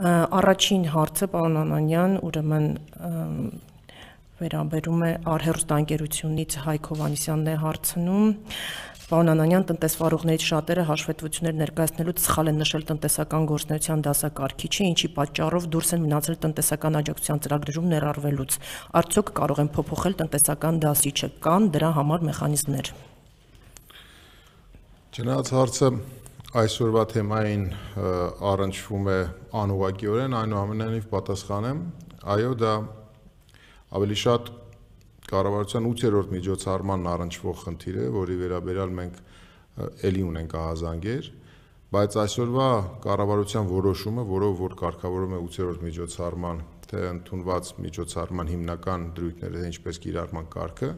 Առաջին հարցը պարոն Անանյան, ուրեմն վերաբերում է արհերուստանգերությունից Հայկ Հովանիսյանն է հարցնում։ Պարոն Անանյան, տնտեսվարողներից շատերը հաշվետվություններ ներկայացնելուց սխալ են նշել տնտեսական գործնեության դասակարգիչը, ինչի պատճառով դուրս են մնացել տնտեսական աջակցության ծրագրերում ներառվելուց։ Արդյոք կարող են փոփոխել տնտեսական դասիչը, կան դրա համար մեխանիզմներ։ Չնայած հարցը այսօրվա թեմային առնչվում է անուղակիորեն, այնուամենայնիվ պատասխանեմ, այո, դա ավելի շատ կառավարության 8-րդ միջոցառմանն առնչվող խնդիր է, որի վերաբերյալ մենք ելի ունենք ահազանգեր, բայց այսօրվա կառավարության որոշումը, որով որ կարգավորում է 8-րդ միջոցառման, թե ընդունված միջոցառման հիմնական դրույթները, թե ինչպես կիրառման կարգը,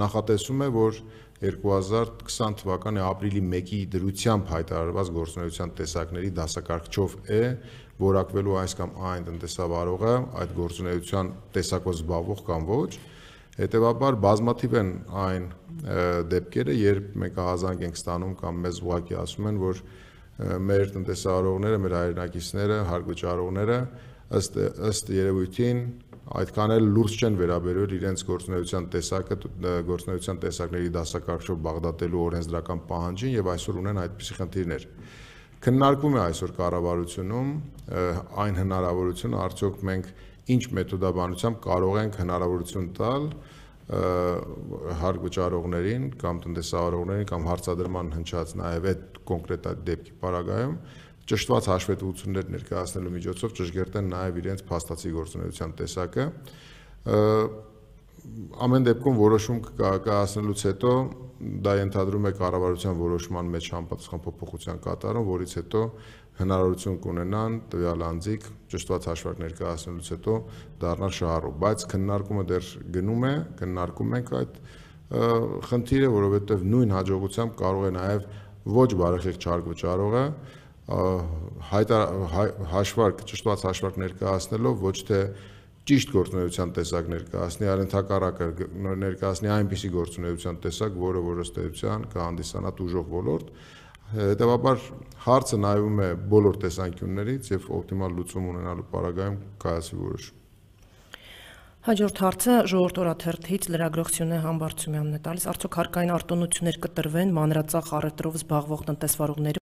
նախատեսվում է, որ 2020 թվականի ապրիլի 1-ի դրությամբ հայտարարված գործունեության տեսակների դասակարգչով է որակվելու այս կամ այն տնտեսավարողը այդ գործունեության տեսակով զբաղվող կամ ոչ։ Հետևաբար բազմաթիվ են այն դեպքերը, երբ մենք ահազանգ ենք ստանում կամ մեզ ուղղակի ասում են, որ մեր տնտեսարողները, մեր հայրենակիցները, հարգվճարողները ըստ ըստ երևույթին այդքան էլ լուրջ չեն վերաբերվել իրենց գործնեության տեսակը, գործնեության տեսակների դասակարգով Բաղդադելու օրենսդրական պահանջին եւ այսօր ունեն այդպիսի խնդիրներ։ Քննարկվում է այսօր կառավարությունում այն հնարավորությունը, արդյոք մենք ինչ մեթոդաբանությամբ կարող ենք հնարավորություն տալ հարկ վճարողներին կամ տնտեսավարողներին կամ հարցադրման հնչած նաև այդ կոնկրետ այդ դեպքի պարագայում ճշտված հաշվետվություններ ներկայացնելու միջոցով ճշգրտ են նաև իրենց փաստացի գործունեության տեսակը։ Ամեն դեպքում որոշում կկայացնելուց հետո դա ենթադրում է կառավարության որոշման մեջ համապատասխան փոփոխության կատարում, որից հետո հնարավորություն կունենան տվյալ անձիկ ճշտված հաշվարկ ներկայացնելուց հետո դառնալ շահառու, բայց քննարկումը դեռ գնում է, քննարկում ենք այդ խնդիրը, որովհետև նույն հաջողությամբ կարող է նաև ոչ բարեխիղճ չարգ վճարողը հաշվարկ, ճշտված հաշվարկ ներկայացնելով ոչ թե ճիշտ գործունեության տեսակ ներկայացնի, այլ ընդհակառակը ներկայացնի այնպիսի գործունեության տեսակ, որը որստեյության կհանդիսանա դժոխ ոլորտ։ Հետևաբար հարցը նայվում է բոլոր տեսանկյուններից եւ օպտիմալ լուծում ունենալու պարագայում կայացի որոշում։ Հաջորդ հարցը ժողովրդ օրաթերթից լրագրող Սյունե Համբարձումյանն է տալիս. արդյոք հարկային արտոնություններ կտրվեն մանրածախ առևտրով զբաղվող տնտեսվարողների